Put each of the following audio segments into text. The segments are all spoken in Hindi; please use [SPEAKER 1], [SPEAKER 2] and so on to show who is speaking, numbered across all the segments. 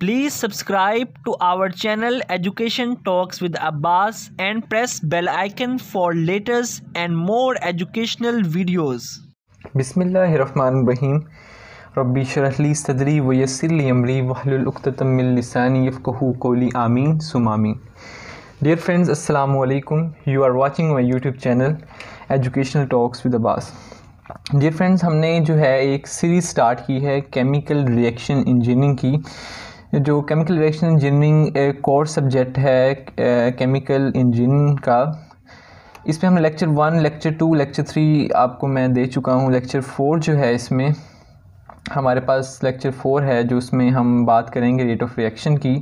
[SPEAKER 1] Please subscribe to our channel education talks with Abbas and press bell icon for latest and more educational videos. बिस्मिल्लाहिर्रहमान रहीम रबी शरहली सदरी वयसरली अमरी वहलतमिलसानी यफ़ कोली आमीन सुमामी डियर फ्रेंड्स अस्सलाम वालेकुम। You are watching my YouTube channel educational talks with Abbas dear friends हमने जो है एक सीरीज स्टार्ट की है केमिकल रिएक्शन इंजीनियरिंग की जो केमिकल रिएक्शन इंजीनियरिंग एक कोर्स सब्जेक्ट है केमिकल इंजीनियरिंग का इस पर हम lecture one lecture two lecture three आपको मैं दे चुका हूँ लेक्चर फोर जो है इसमें हमारे पास लेक्चर फोर है जो उसमें हम बात करेंगे रेट ऑफ रिएक्शन की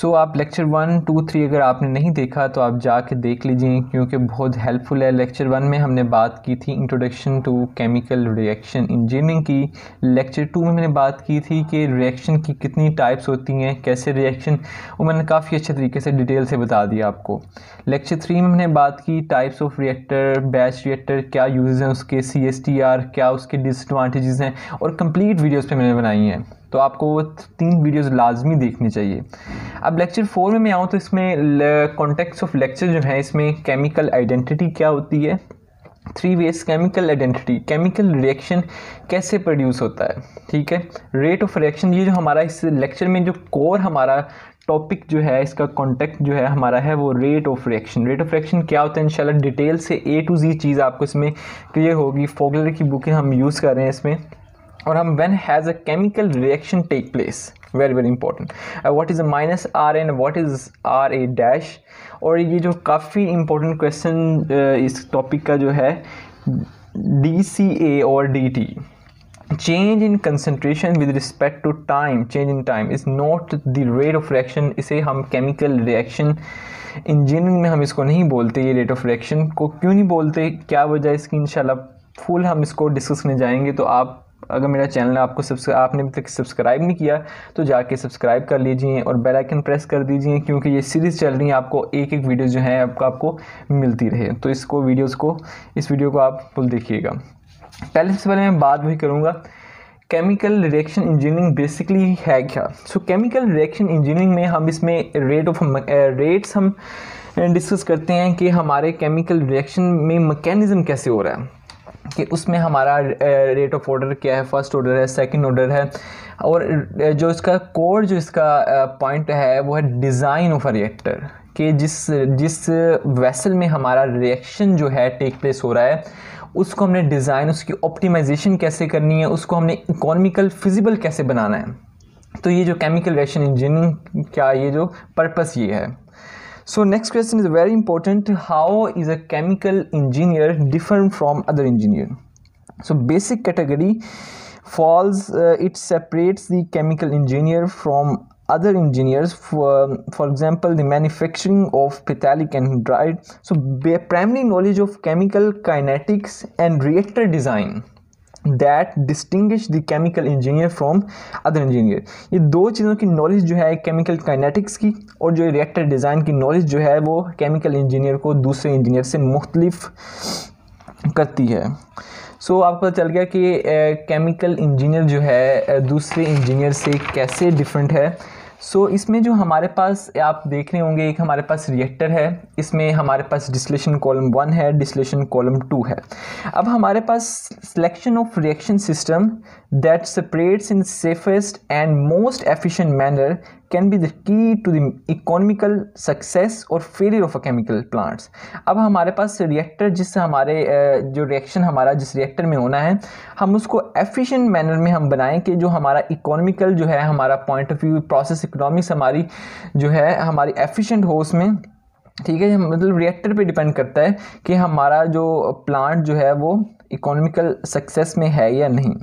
[SPEAKER 1] सो आप लेक्चर वन टू थ्री अगर आपने नहीं देखा तो आप जाके देख लीजिए क्योंकि बहुत हेल्पफुल है लेक्चर वन में हमने बात की थी introduction to chemical reaction engineering की लेक्चर टू में मैंने बात की थी कि रिएक्शन की कितनी टाइप्स होती हैं कैसे रिएक्शन वो मैंने काफ़ी अच्छे तरीके से डिटेल से बता दिया आपको लेक्चर थ्री में हमने बात की types of reactor batch reactor क्या यूज़ हैं उसके सी क्या उसके डिसडवाटेज़ हैं और कम्प्लीट वीडियोज़ पर मैंने बनाई हैं तो आपको वो तीन वीडियोस लाजमी देखनी चाहिए अब लेक्चर फोर में मैं आऊँ तो इसमें कॉन्टेक्ट ऑफ लेक्चर जो है इसमें केमिकल आइडेंटिटी क्या होती है three ways chemical identity chemical reaction कैसे प्रोड्यूस होता है ठीक है रेट ऑफ रिएक्शन ये जो हमारा इस लेक्चर में जो कोर हमारा टॉपिक जो है इसका कॉन्टेक्ट जो है हमारा है वो rate of reaction rate of reaction क्या होता है इंशाल्लाह डिटेल से ए टू जी चीज़ आपको इसमें क्लियर होगी फोगलर की बुकें हम यूज़ कर रहे हैं इसमें और हम when has a chemical reaction take place very very important what is a minus R N what is R A dash और ये जो काफ़ी इंपॉर्टेंट क्वेश्चन इस टॉपिक का जो है डी सी ए और D T change in concentration with respect to time change in time is not the rate of reaction इसे हम केमिकल रिएक्शन इंजीनियरिंग में हम इसको नहीं बोलते ये रेट ऑफ रिएक्शन को क्यों नहीं बोलते क्या वजह इसकी इनशाला फुल हम इसको डिस्कस करने जाएंगे तो आप अगर मेरा चैनल आपको सब्सक्राइब आपने अभी तक सब्सक्राइब नहीं किया तो जाके सब्सक्राइब कर लीजिए और बेल आइकन प्रेस कर दीजिए क्योंकि ये सीरीज़ चल रही है आपको एक एक वीडियो जो है आपको आपको मिलती रहे तो इसको वीडियोस को इस वीडियो को आप फुल देखिएगा पहले सबसे पहले मैं बात वही करूँगा केमिकल रिएक्शन इंजीनियरिंग बेसिकली है क्या सो केमिकल रिएक्शन इंजीनियरिंग में हम इसमें रेट ऑफ रेट्स हम डिस्कस करते हैं कि हमारे केमिकल रिएक्शन में मकैनिज़म कैसे हो रहा है कि उसमें हमारा रेट ऑफ ऑर्डर क्या है फर्स्ट ऑर्डर है सेकंड ऑर्डर है और जो इसका कोर जो इसका पॉइंट है वो है डिज़ाइन ऑफ अ रिएक्टर कि जिस जिस वेसल में हमारा रिएक्शन जो है टेक प्लेस हो रहा है उसको हमने डिज़ाइन उसकी ऑप्टिमाइजेशन कैसे करनी है उसको हमने इकोनॉमिकल फिजिबल कैसे बनाना है तो ये जो केमिकल रिएक्शन इंजीनियरिंग का ये जो पर्पस ये है so next question is very important how is a chemical engineer different from other engineer so basic category falls uh, it separates the chemical engineer from other engineers for, for example the manufacturing of phthalic anhydride so primarily knowledge of chemical kinetics and reactor design that distinguish the chemical engineer from other engineer ये दो चीज़ों की नॉलेज जो है केमिकल काइनेटिक्स की और जो रिएक्टर डिज़ाइन की नॉलेज जो है वो केमिकल इंजीनियर को दूसरे इंजीनियर से मुख्तलिफ करती है सो so, आपको पता चल गया कि केमिकल इंजीनियर जो है दूसरे इंजीनियर से कैसे डिफरेंट है सो so, इसमें जो हमारे पास आप देख रहे होंगे एक हमारे पास रिएक्टर है इसमें हमारे पास डिस्लेशन कॉलम वन है डिस्लेशन कॉलम टू है अब हमारे पास selection of reaction system that separates in safest and most efficient manner can be the key to the economical success और failure of a chemical plants अब हमारे पास रिएक्टर जिससे हमारे जो रिएक्शन हमारा जिस रिएक्टर में होना है हम उसको एफिशिएंट मैनर में हम बनाएं कि जो हमारा इकोनॉमिकल जो है हमारा point of view process economics हमारी जो है हमारी एफिशिएंट हो उसमें ठीक है मतलब रिएक्टर पे डिपेंड करता है कि हमारा जो प्लांट जो है वो इकोनॉमिकल सक्सेस में है या नहीं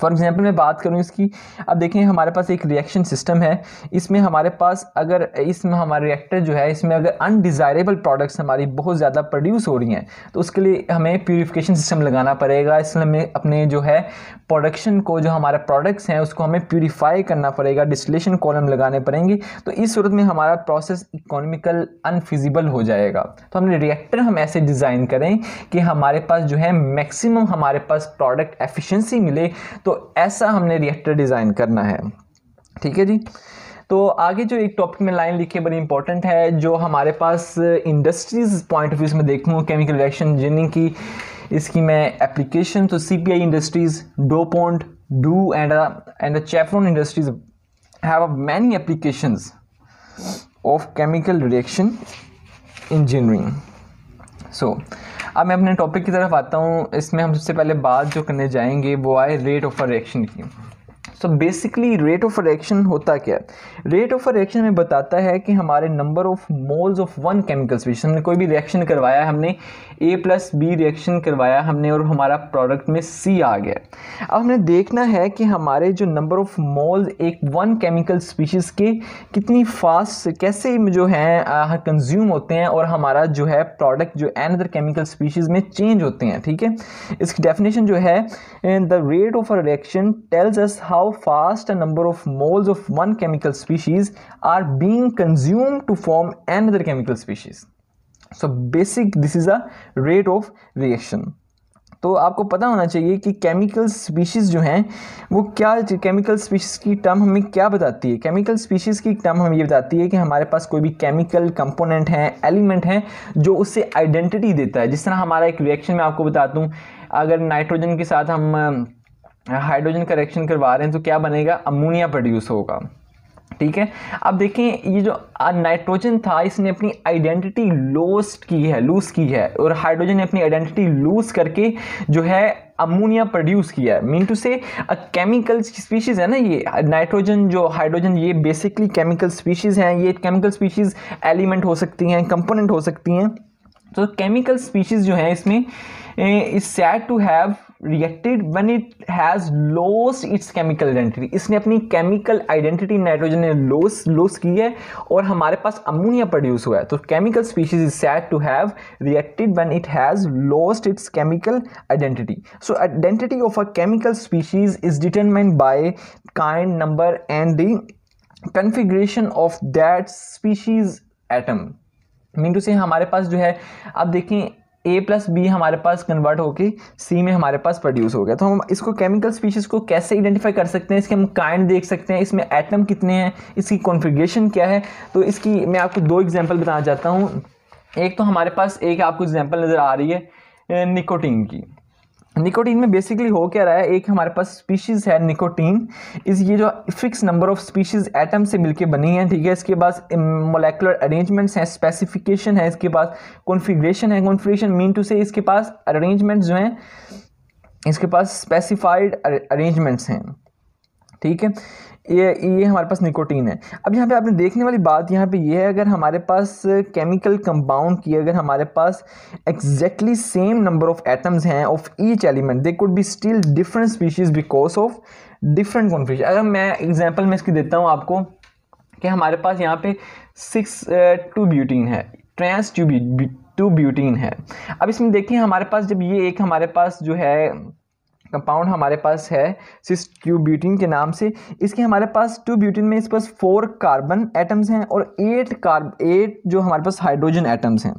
[SPEAKER 1] फॉर एग्ज़ाम्पल मैं बात करूँ इसकी अब देखें हमारे पास एक रिएक्शन सिस्टम है इसमें हमारे पास अगर इसमें हमारे रिएक्टर जो है इसमें अगर अनडिज़ायरेबल प्रोडक्ट्स हमारी बहुत ज़्यादा प्रोड्यूस हो रही हैं तो उसके लिए हमें प्योरीफिकेशन सिस्टम लगाना पड़ेगा इसलिए हमें अपने जो है प्रोडक्शन को जो हमारे प्रोडक्ट्स हैं उसको हमें प्योरीफाई करना पड़ेगा डिस्टिलेशन कॉलम लगाने पड़ेंगे तो इस सूरत में हमारा प्रोसेस इकोनॉमिकल अनफिजिबल हो जाएगा तो हमने रिएक्टर हम ऐसे डिज़ाइन करें कि हमारे पास जो है मैक्सिमम हमारे पास प्रोडक्ट एफिशिएंसी मिले तो ऐसा हमने रिएक्टर डिज़ाइन करना है ठीक है जी तो आगे जो एक टॉपिक में लाइन लिखी है बड़ी इंपॉर्टेंट है जो हमारे पास इंडस्ट्रीज़ पॉइंट ऑफ व्यू में देखूँ केमिकल रिएक्शन जिन्हें की इसकी मैं एप्लीकेशन तो C P I industries Pont Du and and Chevron industries have many application of chemical reaction engineering so अब मैं अपने टॉपिक की तरफ आता हूँ इसमें हम सबसे पहले बात जो करने जाएंगे वो आए रेट ऑफ रिएक्शन की so basically rate of reaction होता क्या है रेट ऑफ रिएक्शन में बताता है कि हमारे number of moles of one chemicals which हमने कोई भी रिएक्शन करवाया हमने ए प्लस बी रिएक्शन करवाया हमने और हमारा प्रोडक्ट में सी आ गया अब हमने देखना है कि हमारे जो नंबर ऑफ मोल्स एक वन केमिकल स्पीशीज़ के कितनी फास्ट कैसे जो है कंज्यूम हाँ, होते हैं और हमारा जो है प्रोडक्ट जो एन अदर केमिकल स्पीशीज़ में चेंज होते हैं ठीक है इसकी डेफिनेशन जो है the rate of a reaction tells us how how fast a number of moles of one chemical species are being consumed to form another chemical species so basic this is a rate of reaction तो आपको पता होना चाहिए कि केमिकल स्पीशीज़ जो हैं वो क्या केमिकल स्पीशीज़ की टर्म हमें क्या बताती है केमिकल स्पीशीज़ की टर्म हमें ये बताती है कि हमारे पास कोई भी केमिकल कंपोनेंट है एलिमेंट है जो उससे आइडेंटिटी देता है जिस तरह हमारा एक रिएक्शन में आपको बता दूँ अगर नाइट्रोजन के साथ हम हाइड्रोजन का रिएक्शन करवा रहे हैं तो क्या बनेगा अमोनिया प्रोड्यूस होगा ठीक है अब देखें ये जो नाइट्रोजन था इसने अपनी आइडेंटिटी लोस्ट की है लूज की है और हाइड्रोजन ने अपनी आइडेंटिटी लूज करके जो है अमोनिया प्रोड्यूस किया है मीन टू से अ केमिकल स्पीशीज़ है ना ये नाइट्रोजन जो हाइड्रोजन ये बेसिकली केमिकल स्पीशीज़ हैं ये केमिकल स्पीशीज़ एलिमेंट हो सकती हैं कंपोनेंट हो सकती हैं तो केमिकल स्पीशीज़ जो हैं इसमें is said to have reacted when it has lost its chemical identity इसने अपनी केमिकल आइडेंटिटी नाइट्रोजन ने लॉस लॉस की है और हमारे पास अमोनिया प्रोड्यूस हुआ है तो chemical species is said to have reacted when it has lost its chemical identity so identity of a chemical species is determined by kind number and the configuration of that species atom mean to say हमारे पास जो है आप देखें ए प्लस बी हमारे पास कन्वर्ट होके सी में हमारे पास प्रोड्यूस हो गया तो हम इसको केमिकल स्पीशीज़ को कैसे आइडेंटिफाई कर सकते हैं इसके हम काइंड देख सकते हैं इसमें एटम कितने हैं इसकी कॉन्फ़िगरेशन क्या है तो इसकी मैं आपको दो एग्जांपल बताना चाहता हूँ एक तो हमारे पास एक आपको एग्जांपल नज़र आ रही है निकोटीन की निकोटीन में बेसिकली हो क्या रहा है एक हमारे पास स्पीशीज़ है निकोटीन इस ये जो fix number of species atom से मिलके बनी है ठीक है इसके पास मोलेकुलर अरेंजमेंट्स हैं स्पेसिफिकेशन है इसके पास कॉन्फ़िगरेशन है कॉन्फ़िगरेशन मीन टू से इसके पास अरेंजमेंट्स जो हैं इसके पास स्पेसिफाइड अरेंजमेंट्स हैं ठीक है ये ये हमारे पास निकोटीन है अब यहाँ पे आपने देखने वाली बात यहाँ पे ये है अगर हमारे पास केमिकल कंपाउंड की अगर हमारे पास exactly same number of atoms हैं of each element they could be still different species because of different confliction अगर मैं एग्जाम्पल में इसकी देता हूँ आपको कि हमारे पास यहाँ पे सिक्स टू ब्यूटीन है ट्रांस टू टू ब्यूटीन है अब इसमें देखिए हमारे पास जब ये एक हमारे पास जो है कंपाउंड हमारे पास है सिस ट्यूब्यूटिन के नाम से इसके हमारे पास टू में इस पास फोर कार्बन एटम्स हैं और एट कार्ब एट जो हमारे पास हाइड्रोजन एटम्स हैं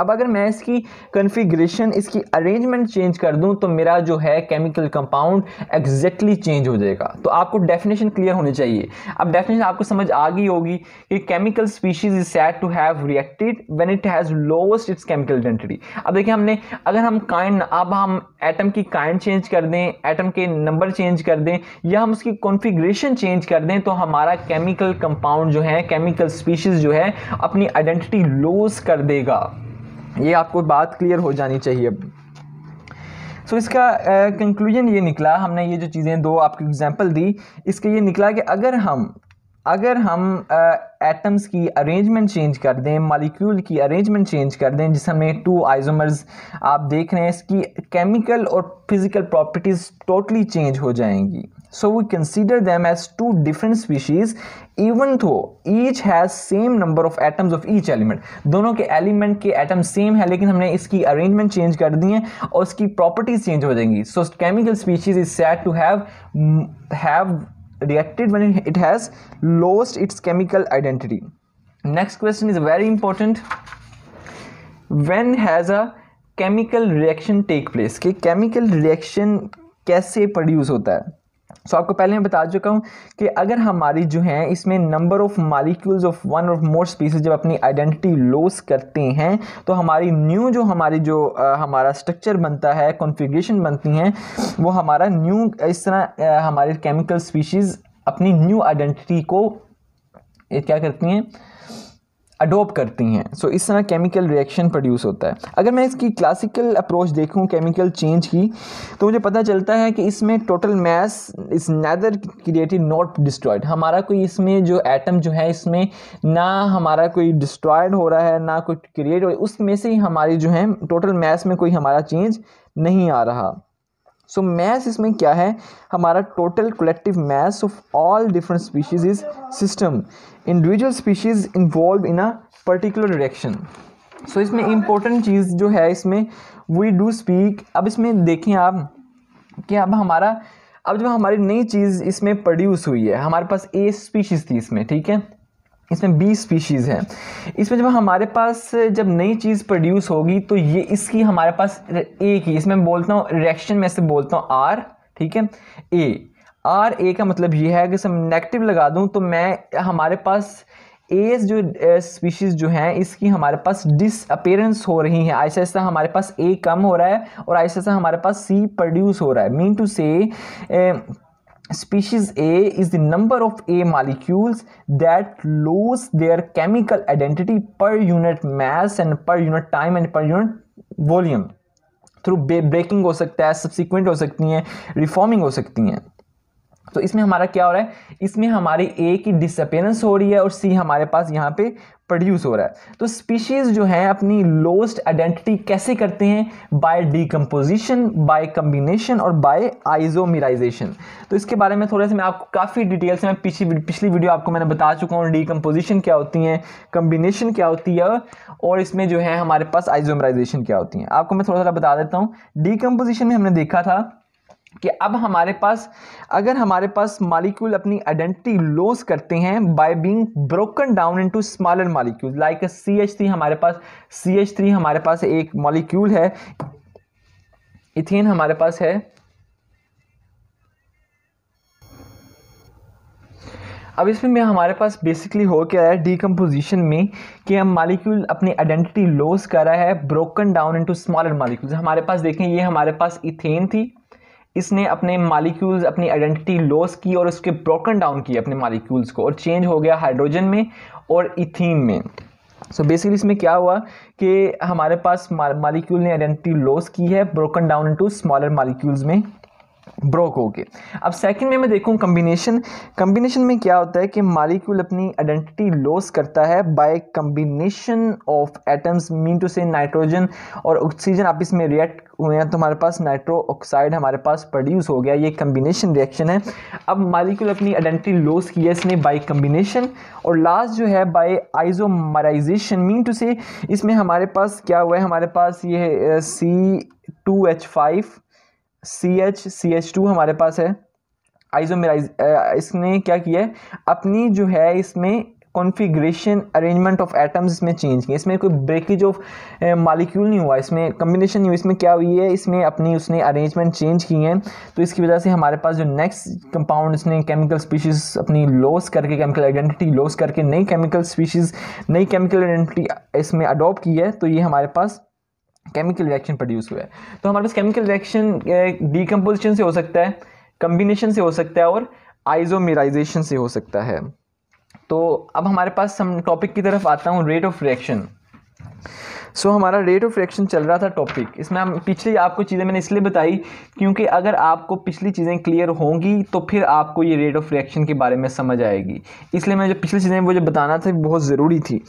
[SPEAKER 1] अब अगर मैं इसकी कन्फिग्रेशन इसकी अरेंजमेंट चेंज कर दूं तो मेरा जो है केमिकल कंपाउंड एग्जैक्टली चेंज हो जाएगा तो आपको डेफिनेशन क्लियर होनी चाहिए अब डेफिनेशन आपको समझ आ गई होगी कि chemical species is said to have reacted when it has lost its chemical identity अब देखिए हमने अगर हम काइंड अब हम एटम की काइंड चेंज कर दें एटम के नंबर चेंज कर दें या हम उसकी कॉन्फिग्रेशन चेंज कर दें तो हमारा केमिकल कंपाउंड जो है केमिकल स्पीशीज़ जो है अपनी आइडेंटिटी लूज़ कर देगा ये आपको बात क्लियर हो जानी चाहिए सो so, इसका कंक्लूजन ये निकला हमने ये जो चीज़ें दो आपको एग्जांपल दी इसके ये निकला कि अगर हम अगर हम एटम्स की अरेंजमेंट चेंज कर दें मालिक्यूल की अरेंजमेंट चेंज कर दें जिसमें टू आइसोमर्स आप देख रहे हैं इसकी केमिकल और फिज़िकल प्रॉपर्टीज़ टोटली चेंज हो जाएंगी so we consider them as two different species even though each has same number of atoms of each element दोनों के एलिमेंट के एटम सेम है लेकिन हमने इसकी अरेंजमेंट चेंज कर दी है और उसकी प्रॉपर्टीज़ चेंज हो जाएंगी so chemical species is said to have have reacted when it has lost its chemical identity next question is very important when has a chemical reaction take place कि chemical reaction कैसे produce होता सो so, आपको पहले मैं बता चुका हूँ कि अगर हमारी जो है इसमें number of molecules of one or more species जब अपनी आइडेंटिटी लॉस करते हैं तो हमारी न्यू जो हमारी जो आ, हमारा स्ट्रक्चर बनता है कॉन्फ़िगरेशन बनती हैं वो हमारा न्यू इस तरह हमारे केमिकल स्पीशीज़ अपनी न्यू आइडेंटिटी को क्या करती हैं अडोप्ट करती हैं सो so, इस तरह केमिकल रिएक्शन प्रोड्यूस होता है अगर मैं इसकी क्लासिकल अप्रोच देखूं केमिकल चेंज की तो मुझे पता चलता है कि इसमें total mass is neither created not destroyed हमारा कोई इसमें जो एटम जो है इसमें ना हमारा कोई डिस्ट्रॉयड हो रहा है ना कोई क्रिएट हो रहा है उसमें से ही हमारी जो है टोटल मैस में कोई हमारा चेंज नहीं आ रहा सो मैथ इसमें क्या है हमारा total collective mass of all different species is system individual species involve in a particular direction so इसमें इम्पोर्टेंट चीज़ जो है इसमें वी डू स्पीक अब इसमें देखें आप कि अब हमारा अब जो हमारी नई चीज़ इसमें प्रोड्यूस हुई है हमारे पास ए स्पीशीज़ थी इसमें ठीक है इसमें 20 स्पीशीज़ हैं इसमें जब हमारे पास जब नई चीज़ प्रोड्यूस होगी तो ये इसकी हमारे पास एक ही इसमें बोलता हूँ रिएक्शन में से बोलता हूँ आर ठीक है ए आर ए का मतलब ये है कि सब नेगेटिव लगा दूँ तो मैं हमारे पास एस जो स्पीशीज़ जो हैं इसकी हमारे पास डिसअपेरेंस हो रही हैं ऐसा ऐसा हमारे पास ए कम हो रहा है और ऐसा ऐसा हमारे पास सी प्रोड्यूस हो रहा है mean to say species A is the number of A molecules that lose their chemical identity per unit mass and per unit time and per unit volume through breaking हो सकता है सब्सिक्वेंट हो सकती हैं रिफॉर्मिंग हो सकती हैं तो इसमें हमारा क्या हो रहा है इसमें हमारी ए की डिसअपेरेंस हो रही है और सी हमारे पास यहाँ पे प्रोड्यूस हो रहा है तो स्पीशीज़ जो है अपनी लोस्ट आइडेंटिटी कैसे करते हैं बाय डिकम्पोजिशन बाय कम्बिनेशन और बाय आइजोमिराइजेशन तो इसके बारे में थोड़े से मैं आपको काफ़ी डिटेल से मैं पिछली पिछली वीडियो आपको मैंने बता चुका हूँ डिकम्पोजिशन क्या होती है कम्बिनेशन क्या होती है और इसमें जो है हमारे पास आइजोमराइजेशन क्या होती है आपको मैं थोड़ा सा बता देता हूँ डिकम्पोजिशन में हमने देखा था कि अब हमारे पास अगर हमारे पास मालिक्यूल अपनी आइडेंटिटी लॉस करते हैं by being broken down into smaller molecule like C H three हमारे पास सी एच थ्री हमारे पास एक मॉलिक्यूल है इथेन हमारे पास है अब इसमें में हमारे पास बेसिकली हो क्या है डीकम्पोजिशन में कि हम मालिक्यूल अपनी आइडेंटिटी लॉस कर रहा है broken down into smaller molecule हमारे पास देखें ये हमारे पास इथेन थी इसने अपने मालिक्यूल्स अपनी आइडेंटिटी लॉस की और उसके ब्रोकन डाउन किए अपने मालिक्यूल्स को और चेंज हो गया हाइड्रोजन में और इथीन में सो so बेसिकली इसमें क्या हुआ कि हमारे पास मालिक्यूल ने आइडेंटिटी लॉस की है broken down into smaller molecules में ब्रोक हो गए अब सेकंड में मैं देखूं कम्बिनेशन कम्बिनेशन में क्या होता है कि मालिक्यूल अपनी आइडेंटिटी लॉस करता है by combination of atoms mean to say nitrogen और ऑक्सीजन आप इसमें रिएक्ट हुए हैं तो हमारे पास नाइट्रो ऑक्साइड हमारे पास प्रोड्यूस हो गया ये कम्बिनेशन रिएक्शन है अब मालिक्यूल अपनी आइडेंटिटी लॉस की है इसने बाई कम्बिनेशन और लास्ट जो है बाई आइजोमराइजेशन मीन टू से इसमें हमारे पास क्या हुआ है हमारे पास ये C two H five C H C H two हमारे पास है आइजोमेराइज इसने क्या किया है अपनी जो है इसमें कॉन्फ़िगरेशन अरेंजमेंट ऑफ एटम्स इसमें चेंज किए इसमें कोई ब्रेकेज ऑफ मालिक्यूल नहीं हुआ इसमें कम्बिनेशन नहीं हुआ इसमें क्या हुई है इसमें अपनी उसने अरेंजमेंट चेंज की है तो इसकी वजह से हमारे पास जो नेक्स्ट कंपाउंड इसने केमिकल स्पीशीज़ अपनी लॉस करके केमिकल आइडेंटिटी लॉस करके नई केमिकल स्पीशीज़ नई केमिकल आइडेंटिटी इसमें अडोप्ट की है तो ये हमारे पास केमिकल रिएक्शन प्रोड्यूस हुआ है तो हमारे पास केमिकल रिएक्शन डिकम्पोजिशन से हो सकता है कम्बिनेशन से हो सकता है और आइजोमेराइजेशन से हो सकता है तो अब हमारे पास हम टॉपिक की तरफ आता हूँ rate of reaction so so, हमारा रेट ऑफ रिएक्शन चल रहा था टॉपिक इसमें हम पिछली आपको चीज़ें मैंने इसलिए बताई क्योंकि अगर आपको पिछली चीज़ें क्लियर होंगी तो फिर आपको ये रेट ऑफ रिएक्शन के बारे में समझ आएगी इसलिए मैं जो पिछली चीज़ें वो जो बताना था बहुत ज़रूरी थी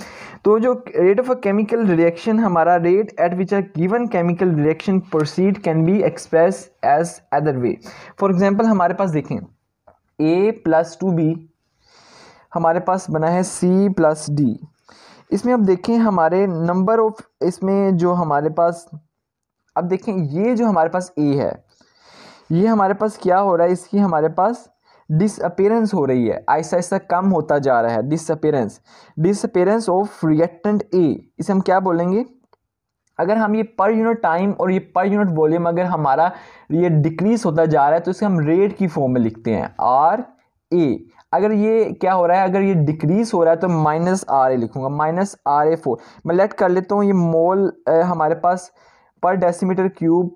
[SPEAKER 1] तो जो rate of a chemical reaction हमारा rate at which are given chemical reaction proceed can be express as other way for example हमारे पास देखें ए प्लस टू बी हमारे पास बना है सी प्लस डी इसमें अब देखें हमारे नंबर ऑफ इसमें जो हमारे पास अब देखें ये जो हमारे पास ए है ये हमारे पास क्या हो रहा है इसकी हमारे पास डिसअपेरेंस हो रही है आहिस्ता ऐसा कम होता जा रहा है disappearance disappearance of reactant A इसे हम क्या बोलेंगे अगर हम ये पर यूनिट टाइम और ये पर यूनिट वॉल्यूम अगर हमारा ये डिक्रीज होता जा रहा है तो इसे हम रेट की फॉर्म में लिखते हैं आर ए e. अगर ये क्या हो रहा है अगर ये डिक्रीज़ हो रहा है तो माइनस आर ए लिखूँगा माइनस आर ए फोर मैं लेट कर लेता हूँ ये मोल हमारे पास पर डेसीमीटर क्यूब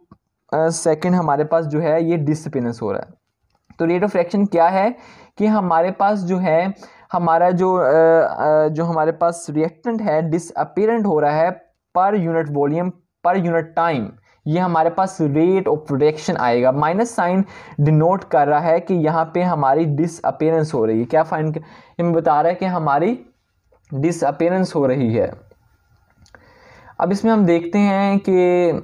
[SPEAKER 1] सेकंड हमारे पास जो है ये डिसपिनस हो रहा है तो रेट ऑफ फ्रैक्शन क्या है कि हमारे पास जो है हमारा जो आ, आ, जो हमारे पास रिएक्टेंट है डिसअपेरेंट हो रहा है per unit volume per unit time ये हमारे पास रेट ऑफ प्रोटेक्शन आएगा माइनस साइन डिनोट कर रहा है कि यहाँ पे हमारी डिसअपेयरेंस हो रही है क्या फाइन इन बता रहा है कि हमारी डिसअपेयरेंस हो रही है अब इसमें हम देखते हैं कि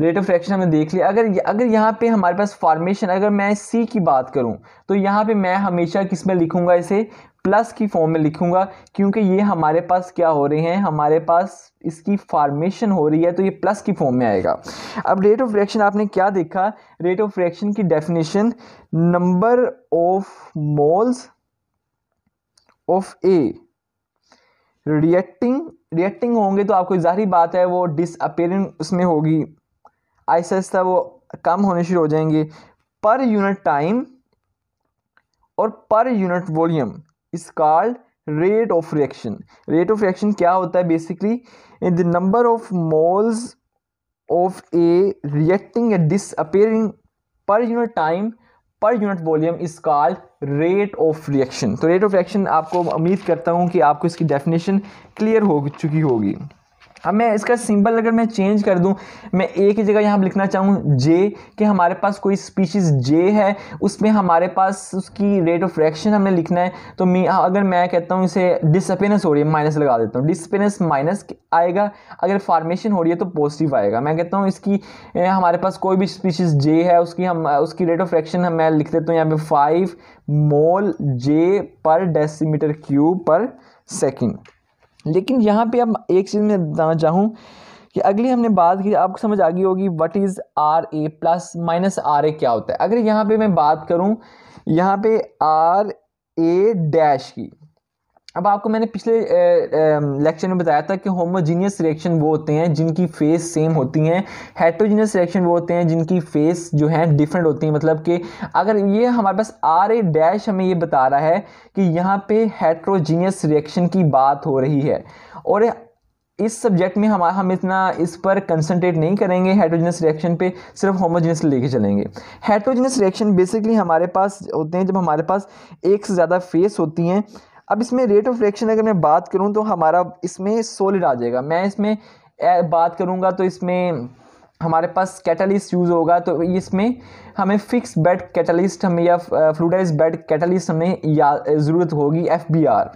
[SPEAKER 1] रेट ऑफ फ्रैक्शन हमने देख लिया अगर अगर यहाँ पे हमारे पास फॉर्मेशन अगर मैं सी की बात करूँ तो यहाँ पे मैं हमेशा किस में लिखूँगा इसे प्लस की फॉर्म में लिखूंगा क्योंकि ये हमारे पास क्या हो रहे हैं हमारे पास इसकी फार्मेशन हो रही है तो ये प्लस की फॉर्म में आएगा अब रेट ऑफ रिएक्शन आपने क्या देखा रेट ऑफ रिएक्शन की definition number of moles of A reacting reacting होंगे तो आपको जाहिर बात है वो डिसअपेयरिंग उसमें होगी ऐसा ऐसा वो कम होने शुरू हो जाएंगे पर यूनिट टाइम और per unit volume is called rate of reaction rate of reaction क्या होता है basically in the number of moles of A reacting at disappearing per unit time per unit volume is called rate of reaction तो रेट ऑफ रिएक्शन आपको उम्मीद करता हूँ कि आपको इसकी डेफिनेशन क्लियर हो चुकी होगी अब मैं इसका सिंबल अगर मैं चेंज कर दूं मैं एक ही जगह यहाँ लिखना चाहूँ जे कि हमारे पास कोई स्पीशीज़ जे है उसमें हमारे पास उसकी रेट ऑफ रिएक्शन हमें लिखना है तो मैं अगर मैं कहता हूँ इसे डिसअपेनेस हो रही है माइनस लगा देता हूँ डिसअपेनेस माइनस आएगा अगर फार्मेशन हो रही है तो पॉजिटिव आएगा मैं कहता हूँ इसकी हमारे पास कोई भी स्पीशीज़ जे है उसकी हम उसकी रेट ऑफ रिएक्शन हम मैं लिख देता हूँ यहाँ पर फाइव मोल जे पर डेसीमीटर क्यूब पर सेकेंड लेकिन यहाँ पे अब एक चीज़ मैं बताना चाहूँ कि अगली हमने बात की आपको समझ आ गई होगी what is R A plus minus R A क्या होता है अगर यहाँ पे मैं बात करूँ यहाँ पे आर ए डैश की अब आपको मैंने पिछले लेक्चर में बताया था कि होमोजीनियस रिएक्शन वो होते हैं जिनकी फेस सेम होती हैं हेट्रोजीनियस रिएक्शन वो होते हैं जिनकी फेस जो है डिफरेंट होती हैं मतलब कि अगर ये हमारे पास आर ए डैश हमें ये बता रहा है कि यहाँ पे हेट्रोजीनियस रिएक्शन की बात हो रही है और इस सब्जेक्ट में हम हम इतना इस पर कंसनट्रेट नहीं करेंगे हाइड्रोजनस रिएक्शन पे सिर्फ होमोजेनस लेके चलेंगे हाइड्रोजनस रिएक्शन बेसिकली हमारे पास होते हैं जब हमारे पास एक से ज़्यादा फेस होती हैं अब इसमें रेट ऑफ रिएक्शन अगर मैं बात करूँ तो हमारा इसमें सोलिड आ जाएगा मैं इसमें बात करूँगा तो इसमें हमारे पास कैटलिस्ट यूज़ होगा तो इसमें हमें फिक्स बेड कैटलिस्ट हमें या फ्लूडाइज बेड कैटलिस्ट हमें या ज़रूरत होगी F B R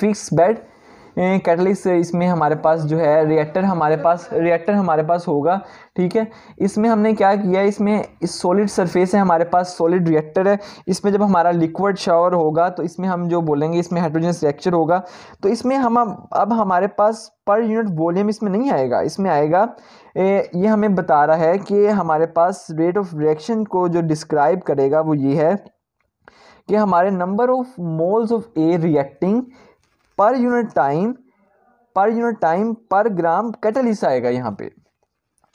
[SPEAKER 1] fixed bed catalyst इसमें हमारे पास जो है रिएक्टर हमारे पास रिएक्टर हमारे पास होगा ठीक है इसमें हमने क्या किया इसमें इस सॉलिड सरफेस है हमारे पास सॉलिड रिएक्टर है इसमें जब हमारा लिक्विड शावर होगा तो इसमें हम जो बोलेंगे इसमें हाइड्रोजन रिएक्चर होगा तो इसमें हम अब हमारे पास पर यूनिट वॉल्यूम इसमें नहीं आएगा इसमें आएगा ए, ये हमें बता रहा है कि हमारे पास रेट ऑफ रिएक्शन को जो डिस्क्राइब करेगा वो ये है कि हमारे number of moles of A reacting per unit time per unit time per gram catalyst आएगा यहाँ पे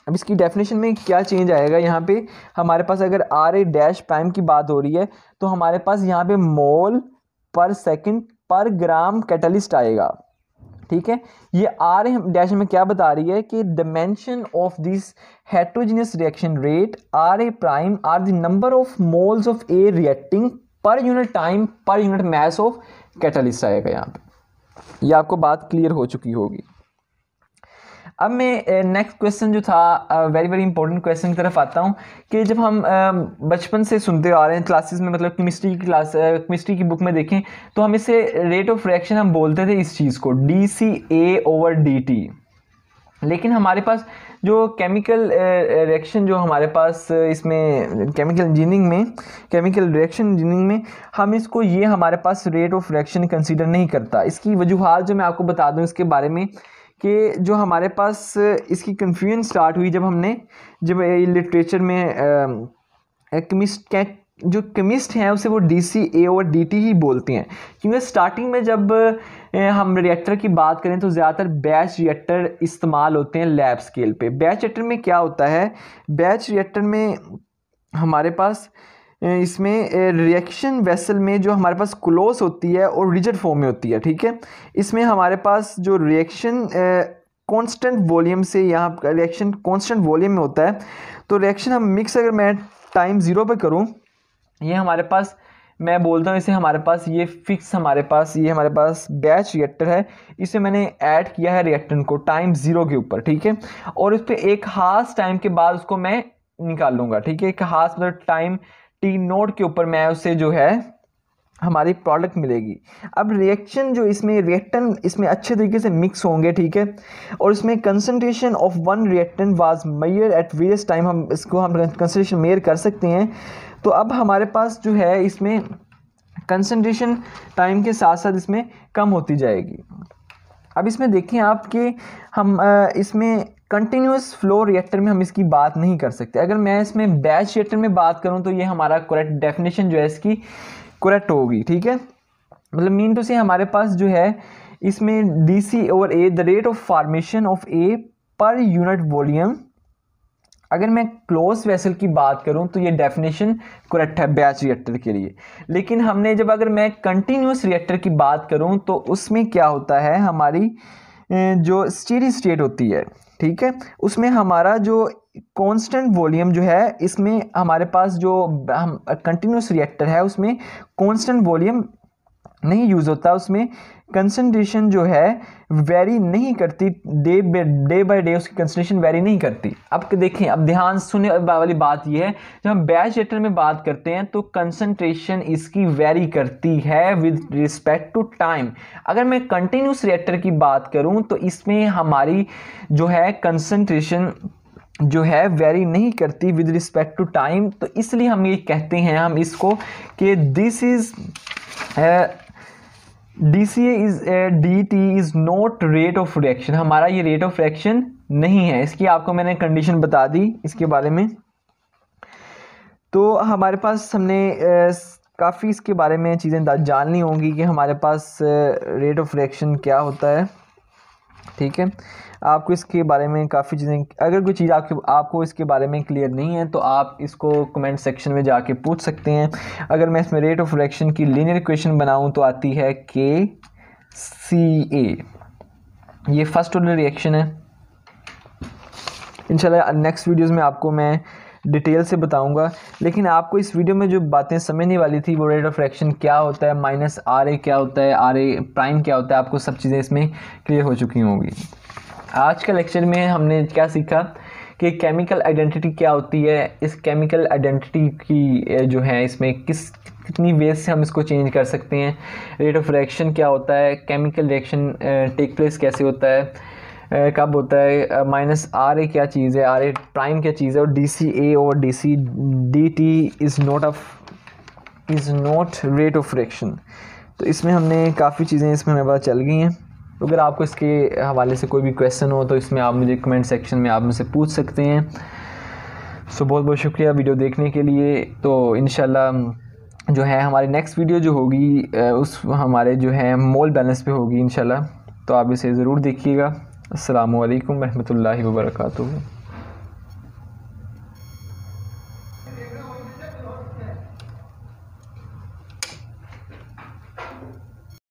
[SPEAKER 1] अब इसकी डेफिनेशन में क्या चेंज आएगा यहाँ पे हमारे पास अगर आर ए डैश प्राइम की बात हो रही है तो हमारे पास यहाँ पे मोल पर सेकंड पर ग्राम कैटलिस्ट आएगा ठीक है ये आर डैश में क्या बता रही है कि dimension of this heterogeneous reaction rate R A prime are the number of moles of A reacting per unit time per unit mass of catalyst आएगा यहाँ पे ये आपको बात क्लियर हो चुकी होगी अब मैं नेक्स्ट क्वेश्चन जो था वेरी वेरी इंपॉर्टेंट क्वेश्चन की तरफ आता हूँ कि जब हम बचपन से सुनते आ रहे हैं क्लासेस में मतलब केमिस्ट्री की क्लास केमिस्ट्री की बुक में देखें तो हम इसे रेट ऑफ रिएक्शन हम बोलते थे इस चीज़ को D C A over D T लेकिन हमारे पास जो केमिकल रिएक्शन जो हमारे पास इसमें केमिकल इंजीनियरिंग में केमिकल रिएक्शन इंजीनियरिंग में हम इसको ये हमारे पास रेट ऑफ रिएक्शन कंसीडर नहीं करता इसकी वजूहत जो मैं आपको बता दूँ इसके बारे में कि जो हमारे पास इसकी कन्फ्यूजन स्टार्ट हुई जब हमने जब लिटरेचर में केमिस्ट जो केमिस्ट हैं उसे वो डी सी ए और डी टी ही बोलते हैं क्योंकि स्टार्टिंग में जब हम रिएक्टर की बात करें तो ज़्यादातर बैच रिएक्टर इस्तेमाल होते हैं लैब स्केल पे बैच रिएक्टर में क्या होता है बैच रिएक्टर में हमारे पास इसमें रिएक्शन वेसल में जो हमारे पास क्लोज होती है और रिजिड फॉर्म में होती है ठीक है इसमें हमारे पास जो रिएक्शन कांस्टेंट वॉल्यूम से यहाँ रिएक्शन कांस्टेंट वॉल्यूम में होता है तो रिएक्शन हम मिक्स अगर मैं टाइम ज़ीरो पे करूँ ये हमारे पास मैं बोलता हूँ इसे हमारे पास ये फिक्स हमारे पास ये हमारे पास बैच रिएक्टर है इसे मैंने ऐड किया है रिएक्टेंट को टाइम ज़ीरो के ऊपर ठीक है और इस पर एक खास टाइम के बाद उसको मैं निकाल लूँगा ठीक है एक खास मतलब टाइम टी नोट के ऊपर मैं उसे जो है हमारी प्रोडक्ट मिलेगी अब रिएक्शन जो इसमें रिएक्टन इसमें अच्छे तरीके से मिक्स होंगे ठीक है और इसमें concentration of one reactant was measure at various time हम इसको हम कंसनट्रेशन मेयर कर सकते हैं तो अब हमारे पास जो है इसमें कंसनट्रेशन टाइम के साथ साथ इसमें कम होती जाएगी अब इसमें देखें आप कि हम इसमें कंटिन्यूस फ्लो रिएक्टर में हम इसकी बात नहीं कर सकते अगर मैं इसमें बैच रिएक्टर में बात करूं तो ये हमारा करेक्ट डेफिनेशन जो है इसकी करेक्ट होगी ठीक है मतलब मीन टू से हमारे पास जो है इसमें D C over A the rate of formation of A per unit volume अगर मैं क्लोज वेसल की बात करूं तो ये डेफिनेशन करेक्ट है बैच रिएक्टर के लिए लेकिन हमने जब अगर मैं कंटिन्यूस रिएक्टर की बात करूं तो उसमें क्या होता है हमारी जो स्टेडी स्टेट होती है ठीक है उसमें हमारा जो कांस्टेंट वॉल्यूम जो है इसमें हमारे पास जो हम कंटिन्यूस रिएक्टर है उसमें कांस्टेंट वॉल्यूम नहीं यूज़ होता उसमें कंसनट्रेशन जो है वेरी नहीं करती डे डे बाय डे उसकी कंसनट्रेशन वेरी नहीं करती अब देखें अब ध्यान सुनने वाली बात यह है जब हम बैच लेटर में बात करते हैं तो कंसनट्रेशन इसकी वेरी करती है विद रिस्पेक्ट टू टाइम अगर मैं कंटिन्यूस रिएक्टर की बात करूं तो इसमें हमारी जो है कंसनट्रेशन जो है वेरी नहीं करती विद रिस्पेक्ट टू टाइम तो इसलिए हम ये कहते हैं हम इसको कि this is D C A D T is not rate of reaction हमारा ये रेट ऑफ रिएक्शन नहीं है इसकी आपको मैंने कंडीशन बता दी इसके बारे में तो हमारे पास हमने काफ़ी इसके बारे में चीज़ें जाननी होंगी कि हमारे पास रेट ऑफ रिएक्शन क्या होता है ठीक है आपको इसके बारे में काफ़ी चीज़ें अगर कोई चीज़ आपके आपको इसके बारे में क्लियर नहीं है तो आप इसको कमेंट सेक्शन में जाके पूछ सकते हैं अगर मैं इसमें रेट ऑफ रिएक्शन की लीनियर इक्वेशन बनाऊं तो आती है के सी ए ये फर्स्ट ऑर्डर रिएक्शन है इंशाल्लाह नेक्स्ट वीडियोस में आपको मैं डिटेल से बताऊंगा लेकिन आपको इस वीडियो में जो बातें समझने वाली थी वो रेट ऑफ फ्रैक्शन क्या होता है माइनस आर ए क्या होता है आर ए प्राइम क्या होता है आपको सब चीज़ें इसमें क्लियर हो चुकी होंगी आज के लेक्चर में हमने क्या सीखा कि केमिकल आइडेंटिटी क्या होती है इस केमिकल आइडेंटिटी की जो है इसमें किस कितनी वेज से हम इसको चेंज कर सकते हैं रेट ऑफ रिएक्शन क्या होता है केमिकल रिएक्शन टेक प्लेस कैसे होता है कब होता है माइनस आर ए क्या चीज़ है आर ए प्राइम क्या चीज़ है और डी सी ए और D C D T is not of is not rate of fraction तो इसमें हमने काफ़ी चीज़ें इसमें हमें पता चल गई हैं तो अगर आपको इसके हवाले से कोई भी क्वेश्चन हो तो इसमें आप मुझे कमेंट सेक्शन में आप मुझसे पूछ सकते हैं सो बहुत बहुत शुक्रिया वीडियो देखने के लिए तो इन जो है हमारी नेक्स्ट वीडियो जो होगी उस हमारे जो है मोल बैलेंस पे होगी इन तो आप इसे ज़रूर देखिएगा अल्लाम वरहमल वर्का